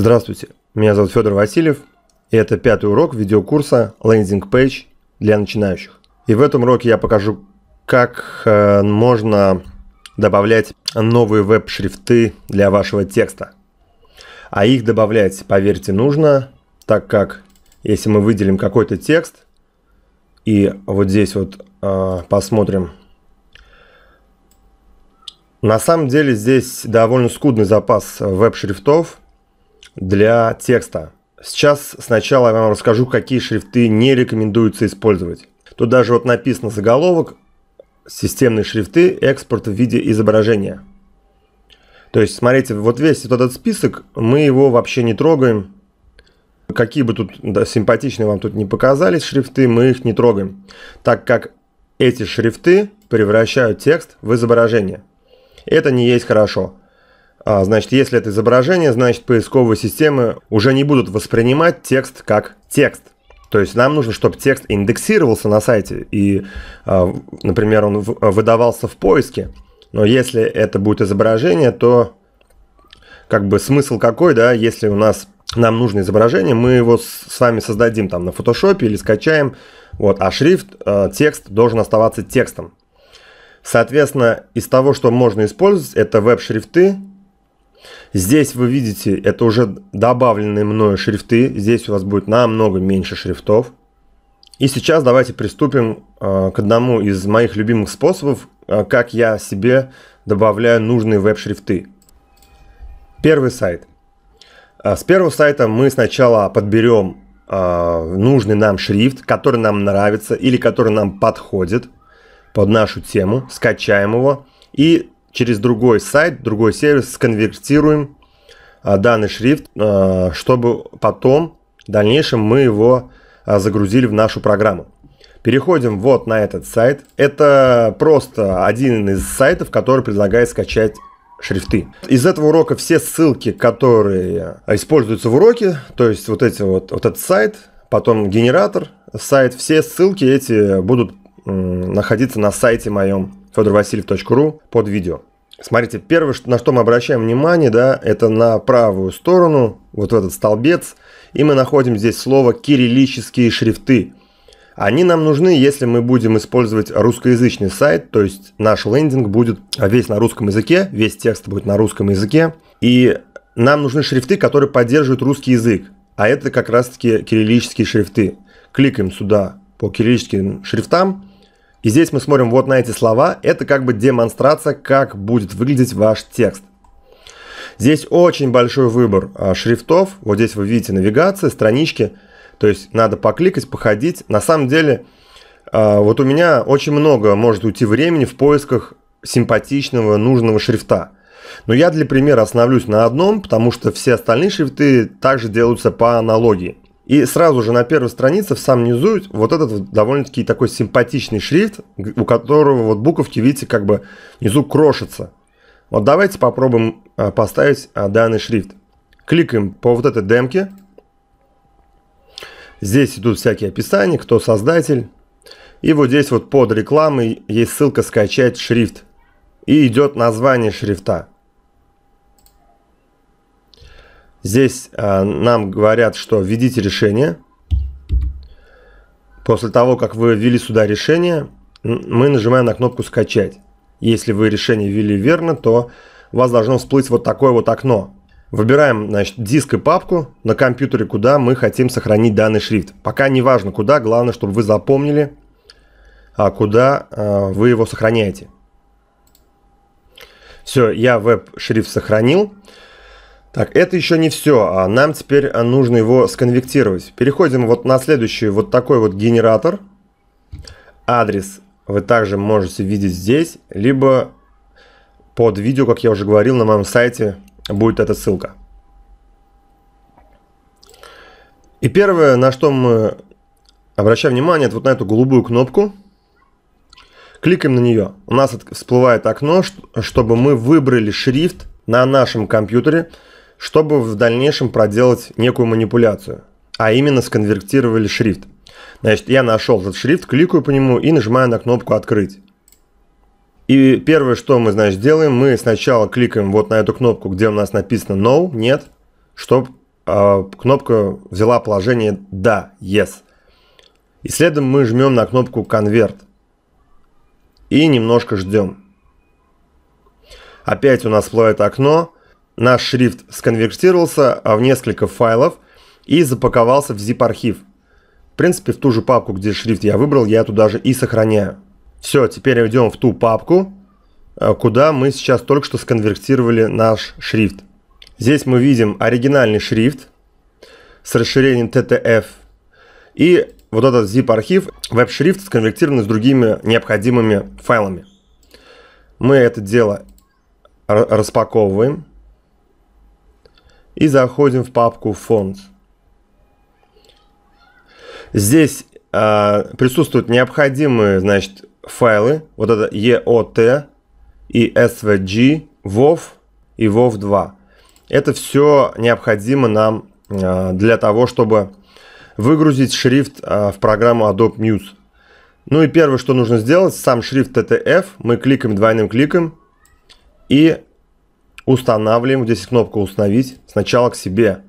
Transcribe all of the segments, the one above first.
Здравствуйте, меня зовут Федор Васильев, и это пятый урок видеокурса Landing Page для начинающих. И в этом уроке я покажу, как э, можно добавлять новые веб-шрифты для вашего текста. А их добавлять, поверьте, нужно, так как если мы выделим какой-то текст, и вот здесь вот э, посмотрим, на самом деле здесь довольно скудный запас веб-шрифтов – для текста. Сейчас сначала я вам расскажу, какие шрифты не рекомендуется использовать. Тут даже вот написано заголовок «Системные шрифты экспорт в виде изображения». То есть, смотрите, вот весь вот этот список, мы его вообще не трогаем. Какие бы тут да, симпатичные вам тут не показались шрифты, мы их не трогаем, так как эти шрифты превращают текст в изображение. Это не есть хорошо. А, значит, если это изображение, значит поисковые системы уже не будут воспринимать текст как текст. То есть нам нужно, чтобы текст индексировался на сайте и, а, например, он выдавался в поиске. Но если это будет изображение, то как бы смысл какой, да, если у нас нам нужно изображение, мы его с вами создадим там на фотошопе или скачаем, вот, а шрифт, а, текст должен оставаться текстом. Соответственно, из того, что можно использовать, это веб-шрифты, Здесь вы видите, это уже добавленные мною шрифты. Здесь у вас будет намного меньше шрифтов. И сейчас давайте приступим э, к одному из моих любимых способов, э, как я себе добавляю нужные веб-шрифты. Первый сайт. Э, с первого сайта мы сначала подберем нужный нам шрифт, который нам нравится или который нам подходит под нашу тему, скачаем его и через другой сайт, другой сервис сконвертируем а, данный шрифт, а, чтобы потом в дальнейшем мы его а, загрузили в нашу программу. Переходим вот на этот сайт. Это просто один из сайтов, который предлагает скачать шрифты. Из этого урока все ссылки, которые используются в уроке, то есть вот эти вот, вот этот сайт, потом генератор, сайт, все ссылки эти будут находиться на сайте моем федорвасильев.ру под видео. Смотрите, первое, на что мы обращаем внимание, да, это на правую сторону, вот в этот столбец, и мы находим здесь слово «кириллические шрифты». Они нам нужны, если мы будем использовать русскоязычный сайт, то есть наш лендинг будет весь на русском языке, весь текст будет на русском языке, и нам нужны шрифты, которые поддерживают русский язык, а это как раз-таки кириллические шрифты. Кликаем сюда по кириллическим шрифтам, и здесь мы смотрим вот на эти слова. Это как бы демонстрация, как будет выглядеть ваш текст. Здесь очень большой выбор а, шрифтов. Вот здесь вы видите навигация, странички. То есть надо покликать, походить. На самом деле, а, вот у меня очень много может уйти времени в поисках симпатичного, нужного шрифта. Но я для примера остановлюсь на одном, потому что все остальные шрифты также делаются по аналогии. И сразу же на первой странице в самом низу вот этот вот довольно-таки такой симпатичный шрифт, у которого вот буковки, видите, как бы внизу крошатся. Вот давайте попробуем а, поставить а, данный шрифт. Кликаем по вот этой демке. Здесь идут всякие описания, кто создатель. И вот здесь вот под рекламой есть ссылка «Скачать шрифт». И идет название шрифта. Здесь э, нам говорят, что введите решение. После того, как вы ввели сюда решение, мы нажимаем на кнопку «Скачать». Если вы решение ввели верно, то у вас должно всплыть вот такое вот окно. Выбираем значит, диск и папку на компьютере, куда мы хотим сохранить данный шрифт. Пока не важно куда, главное, чтобы вы запомнили, а куда э, вы его сохраняете. Все, я веб-шрифт сохранил. Так, это еще не все, а нам теперь а, нужно его сконвектировать. Переходим вот на следующий вот такой вот генератор. Адрес вы также можете видеть здесь, либо под видео, как я уже говорил, на моем сайте будет эта ссылка. И первое, на что мы обращаем внимание, это вот на эту голубую кнопку. Кликаем на нее. У нас всплывает окно, чтобы мы выбрали шрифт на нашем компьютере, чтобы в дальнейшем проделать некую манипуляцию, а именно сконвертировали шрифт. Значит, я нашел этот шрифт, кликаю по нему и нажимаю на кнопку «Открыть». И первое, что мы, значит, делаем, мы сначала кликаем вот на эту кнопку, где у нас написано «No», «Нет», чтобы э, а, кнопка взяла положение «Да», «Yes». И следом мы жмем на кнопку «Конверт» и немножко ждем. Опять у нас всплывает окно, Наш шрифт сконвертировался а, в несколько файлов и запаковался в zip-архив. В принципе, в ту же папку, где шрифт я выбрал, я туда же и сохраняю. Все, теперь идем в ту папку, а, куда мы сейчас только что сконвертировали наш шрифт. Здесь мы видим оригинальный шрифт с расширением TTF и вот этот zip-архив, веб-шрифт сконвертирован с другими необходимыми файлами. Мы это дело распаковываем и заходим в папку «Фонд». Здесь э, присутствуют необходимые значит, файлы, вот это EOT и SVG, WOV и WOV2. Это все необходимо нам э, для того, чтобы выгрузить шрифт э, в программу Adobe Muse. Ну и первое, что нужно сделать, сам шрифт TTF, мы кликаем двойным кликом, и Устанавливаем здесь кнопку «Установить» сначала к себе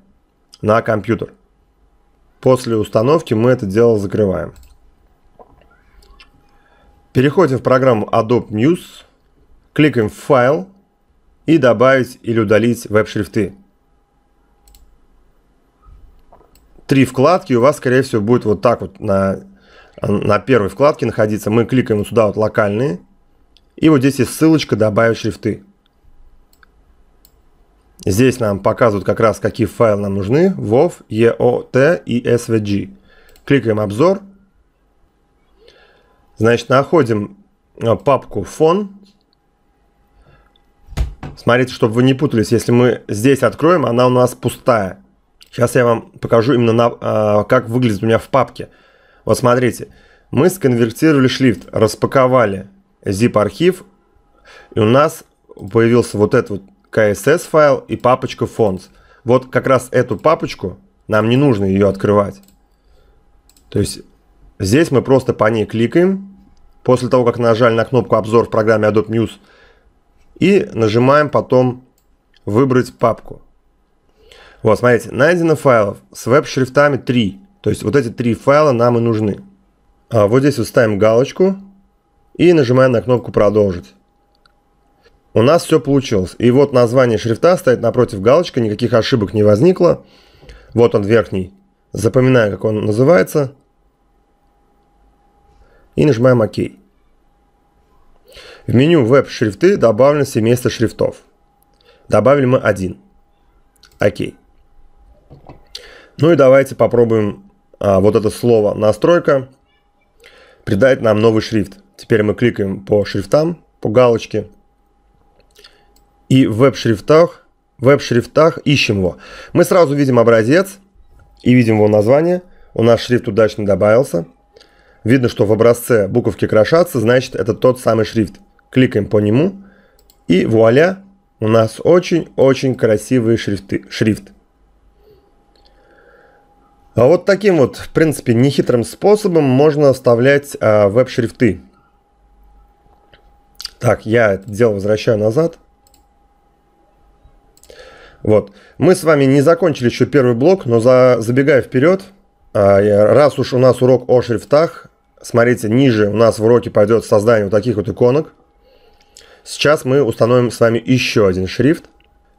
на компьютер. После установки мы это дело закрываем. Переходим в программу Adobe News, кликаем в «Файл» и «Добавить или удалить веб-шрифты». Три вкладки у вас, скорее всего, будет вот так вот на, на первой вкладке находиться. Мы кликаем сюда вот «Локальные». И вот здесь есть ссылочка «Добавить шрифты». Здесь нам показывают как раз, какие файлы нам нужны. WOV, EOT и SVG. Кликаем обзор. Значит, находим э, папку фон. Смотрите, чтобы вы не путались. Если мы здесь откроем, она у нас пустая. Сейчас я вам покажу именно, на, э, как выглядит у меня в папке. Вот смотрите. Мы сконвертировали шрифт, распаковали zip-архив. И у нас появился вот этот вот KSS файл и папочка fonts. Вот как раз эту папочку, нам не нужно ее открывать. То есть здесь мы просто по ней кликаем, после того, как нажали на кнопку «Обзор» в программе Adobe News, и нажимаем потом «Выбрать папку». Вот, смотрите, найдено файлов с веб-шрифтами 3. То есть вот эти три файла нам и нужны. А вот здесь вот ставим галочку и нажимаем на кнопку «Продолжить». У нас все получилось. И вот название шрифта стоит напротив галочка, никаких ошибок не возникло. Вот он верхний. Запоминаю, как он называется. И нажимаем ОК. В меню веб-шрифты добавлено семейство шрифтов. Добавили мы один. ОК. Ну и давайте попробуем а, вот это слово «настройка» придать нам новый шрифт. Теперь мы кликаем по шрифтам, по галочке – и в веб-шрифтах, веб-шрифтах ищем его. Мы сразу видим образец и видим его название. У нас шрифт удачно добавился. Видно, что в образце буковки крошатся, значит это тот самый шрифт. Кликаем по нему и вуаля, у нас очень-очень красивые шрифты, шрифт. А вот таким вот, в принципе, нехитрым способом можно вставлять а, веб-шрифты. Так, я это дело возвращаю назад. Вот. Мы с вами не закончили еще первый блок, но за, забегая вперед, а, раз уж у нас урок о шрифтах, смотрите, ниже у нас в уроке пойдет создание вот таких вот иконок. Сейчас мы установим с вами еще один шрифт.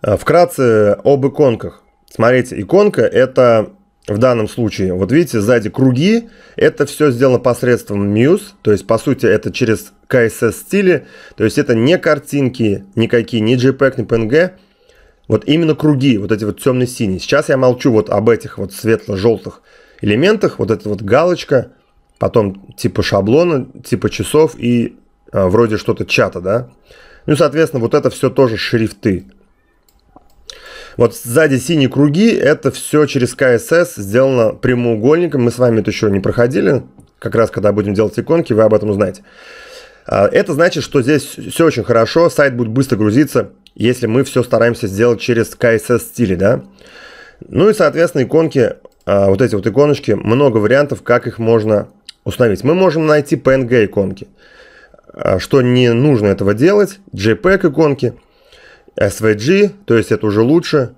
А, вкратце об иконках. Смотрите, иконка это в данном случае, вот видите, сзади круги, это все сделано посредством Muse, то есть, по сути, это через KSS стили, то есть, это не картинки никакие, ни JPEG, ни PNG, вот именно круги, вот эти вот темно-синие. Сейчас я молчу вот об этих вот светло-желтых элементах. Вот эта вот галочка, потом типа шаблона, типа часов и э, вроде что-то чата, да? Ну, соответственно, вот это все тоже шрифты. Вот сзади синие круги, это все через CSS сделано прямоугольником. Мы с вами это еще не проходили. Как раз когда будем делать иконки, вы об этом узнаете. А, это значит, что здесь все очень хорошо, сайт будет быстро грузиться, если мы все стараемся сделать через KSS стили, да. Ну и, соответственно, иконки, а, вот эти вот иконочки, много вариантов, как их можно установить. Мы можем найти PNG иконки, а, что не нужно этого делать, JPEG иконки, SVG, то есть это уже лучше.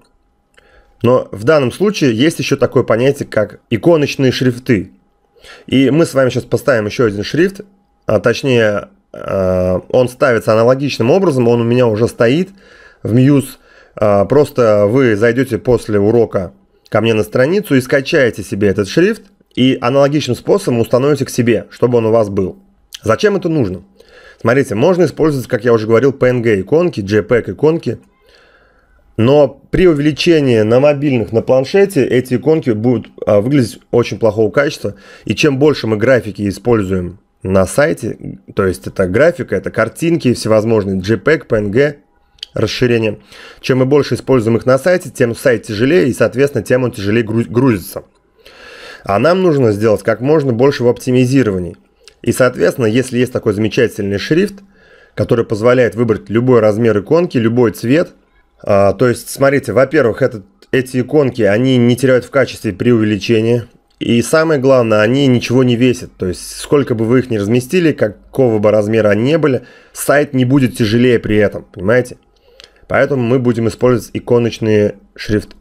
Но в данном случае есть еще такое понятие, как иконочные шрифты. И мы с вами сейчас поставим еще один шрифт, а точнее а, он ставится аналогичным образом, он у меня уже стоит в Muse. А, просто вы зайдете после урока ко мне на страницу и скачаете себе этот шрифт и аналогичным способом установите к себе, чтобы он у вас был. Зачем это нужно? Смотрите, можно использовать, как я уже говорил, PNG иконки, JPEG иконки, но при увеличении на мобильных, на планшете эти иконки будут а, выглядеть очень плохого качества. И чем больше мы графики используем на сайте, то есть это графика, это картинки, всевозможные JPEG, PNG, расширение. Чем мы больше используем их на сайте, тем сайт тяжелее и, соответственно, тем он тяжелее грузится. А нам нужно сделать как можно больше в оптимизировании. И, соответственно, если есть такой замечательный шрифт, который позволяет выбрать любой размер иконки, любой цвет, а, то есть, смотрите, во-первых, этот, эти иконки, они не теряют в качестве при увеличении, и самое главное, они ничего не весят. То есть, сколько бы вы их ни разместили, какого бы размера они не были, сайт не будет тяжелее при этом, понимаете? Поэтому мы будем использовать иконочные шрифт.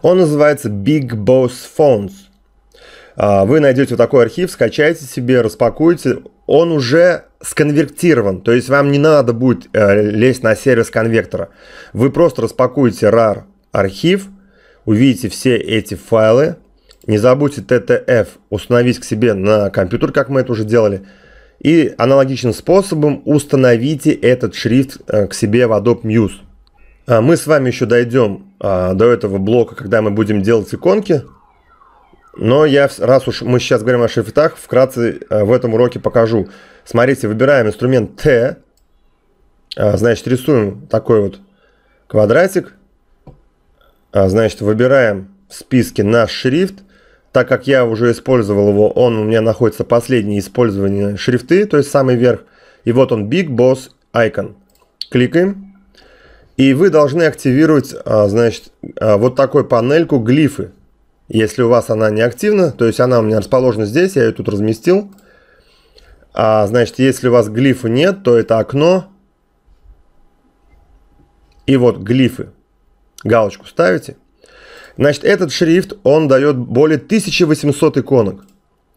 Он называется Big Boss Phones. А, вы найдете вот такой архив, скачайте себе, распакуйте. Он уже сконвертирован, то есть вам не надо будет э, лезть на сервис конвектора. Вы просто распакуете RAR архив, увидите все эти файлы, не забудьте TTF установить к себе на компьютер, как мы это уже делали. И аналогичным способом установите этот шрифт э, к себе в Adobe Muse. А мы с вами еще дойдем а, до этого блока, когда мы будем делать иконки. Но я, раз уж мы сейчас говорим о шрифтах, вкратце э, в этом уроке покажу. Смотрите, выбираем инструмент T. А, значит, рисуем такой вот квадратик. Значит, выбираем в списке наш шрифт. Так как я уже использовал его, он у меня находится последнее использование шрифты, то есть самый верх. И вот он Big Boss Icon. Кликаем. И вы должны активировать, а, значит, а, вот такую панельку глифы. Если у вас она не активна, то есть она у меня расположена здесь, я ее тут разместил. А, значит, если у вас глифа нет, то это окно. И вот глифы. Галочку ставите. Значит, этот шрифт, он дает более 1800 иконок.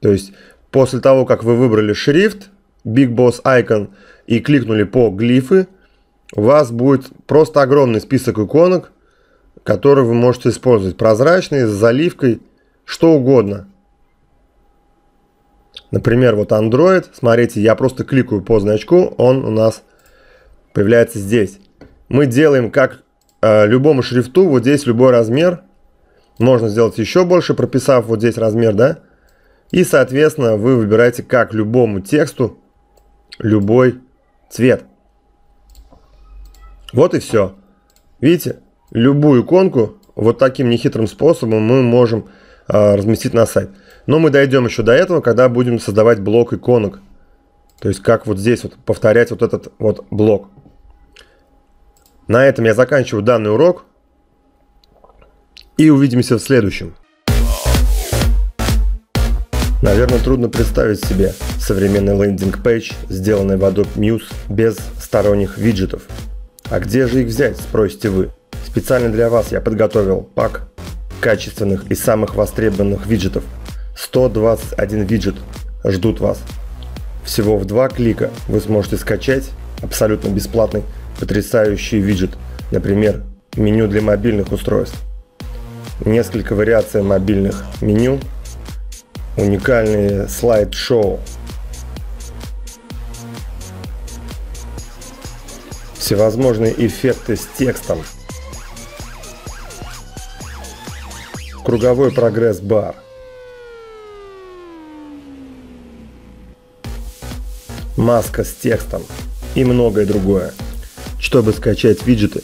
То есть, после того, как вы выбрали шрифт, Big Boss Icon, и кликнули по глифы, у вас будет просто огромный список иконок, которые вы можете использовать. Прозрачные, с заливкой, что угодно. Например, вот Android, смотрите, я просто кликаю по значку, он у нас появляется здесь. Мы делаем как э, любому шрифту, вот здесь любой размер, можно сделать еще больше, прописав вот здесь размер, да? И, соответственно, вы выбираете как любому тексту любой цвет. Вот и все. Видите, любую иконку вот таким нехитрым способом мы можем э, разместить на сайт. Но мы дойдем еще до этого, когда будем создавать блок иконок. То есть как вот здесь вот повторять вот этот вот блок. На этом я заканчиваю данный урок и увидимся в следующем. Наверное, трудно представить себе современный лендинг-пейдж, сделанный в Adobe Muse без сторонних виджетов. А где же их взять, спросите вы? Специально для вас я подготовил пак качественных и самых востребованных виджетов. 121 виджет ждут вас. Всего в два клика вы сможете скачать абсолютно бесплатный потрясающий виджет, например, меню для мобильных устройств несколько вариаций мобильных меню, уникальные слайд-шоу, всевозможные эффекты с текстом, круговой прогресс-бар, маска с текстом и многое другое. Чтобы скачать виджеты,